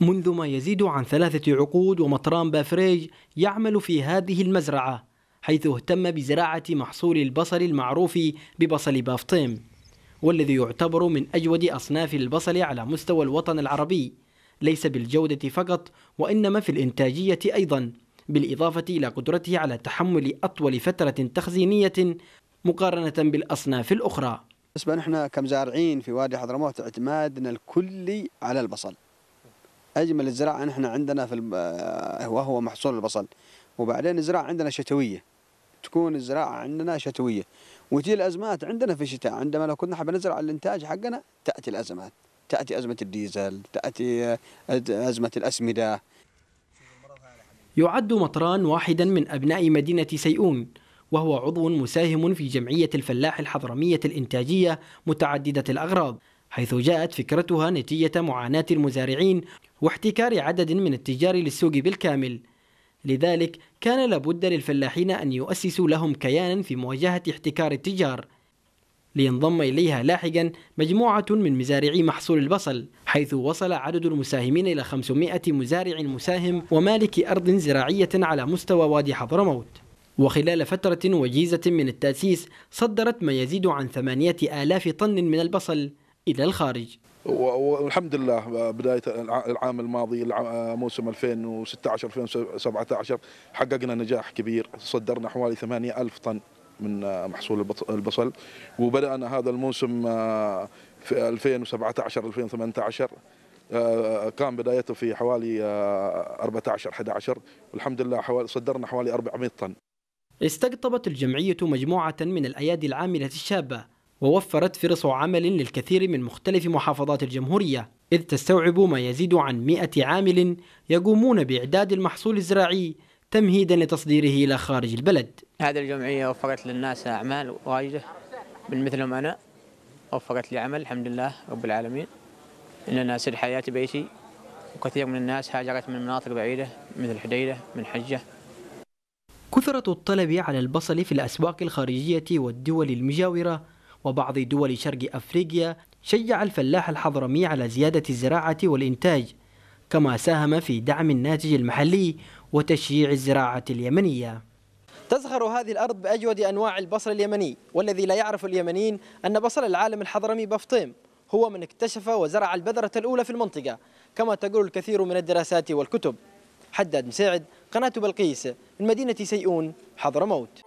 منذ ما يزيد عن ثلاثة عقود ومطران بافريج يعمل في هذه المزرعة حيث اهتم بزراعة محصول البصل المعروف ببصل بافطيم والذي يعتبر من أجود أصناف البصل على مستوى الوطن العربي ليس بالجودة فقط وإنما في الإنتاجية أيضا بالإضافة إلى قدرته على تحمل أطول فترة تخزينية مقارنة بالأصناف الأخرى بالنسبة نحن كمزارعين في وادي حضرموت اعتمادنا الكلي على البصل أجمل الزراعة نحن عندنا في آه، وهو محصول البصل وبعدين الزراعة عندنا شتوية تكون الزراعة عندنا شتوية وتجي الأزمات عندنا في الشتاء عندما لو كنا حابين نزرع الإنتاج حقنا تأتي الأزمات تأتي أزمة الديزل تأتي آه، أزمة الأسمدة يعد مطران واحدا من أبناء مدينة سيئون وهو عضو مساهم في جمعية الفلاح الحضرمية الإنتاجية متعددة الأغراض حيث جاءت فكرتها نتيجة معاناة المزارعين واحتكار عدد من التجار للسوق بالكامل لذلك كان لابد للفلاحين أن يؤسسوا لهم كيانا في مواجهة احتكار التجار لينضم إليها لاحقا مجموعة من مزارعي محصول البصل حيث وصل عدد المساهمين إلى 500 مزارع مساهم ومالك أرض زراعية على مستوى وادي حضرموت وخلال فترة وجيزة من التأسيس صدرت ما يزيد عن 8000 طن من البصل إلى الخارج والحمد لله بدايه العام الماضي موسم 2016 2017 حققنا نجاح كبير صدرنا حوالي 8000 طن من آه، محصول البصل وبدانا هذا الموسم آه، في 2017 2018 آه، كان بدايته في حوالي 14 11 والحمد لله حوالي صدرنا حوالي 400 طن استقطبت الجمعيه مجموعه من الايادي العامله الشابه ووفرت فرص عمل للكثير من مختلف محافظات الجمهورية إذ تستوعب ما يزيد عن 100 عامل يقومون بإعداد المحصول الزراعي تمهيدا لتصديره إلى خارج البلد هذه الجمعية وفرت للناس أعمال واجدة من مثلهم أنا وفرت لي عمل الحمد لله رب العالمين إن أنا أسد حياتي بيتي وكثير من الناس هاجرت من مناطق بعيدة مثل حديدة من حجة كثرة الطلب على البصل في الأسواق الخارجية والدول المجاورة وبعض دول شرق أفريقيا شجع الفلاح الحضرمي على زيادة الزراعة والإنتاج كما ساهم في دعم الناتج المحلي وتشجيع الزراعة اليمنية تزخر هذه الأرض بأجود أنواع البصل اليمني والذي لا يعرف اليمنيين أن بصل العالم الحضرمي بفطيم هو من اكتشف وزرع البذرة الأولى في المنطقة كما تقول الكثير من الدراسات والكتب حداد مساعد قناة بلقيس من مدينة سيئون حضرموت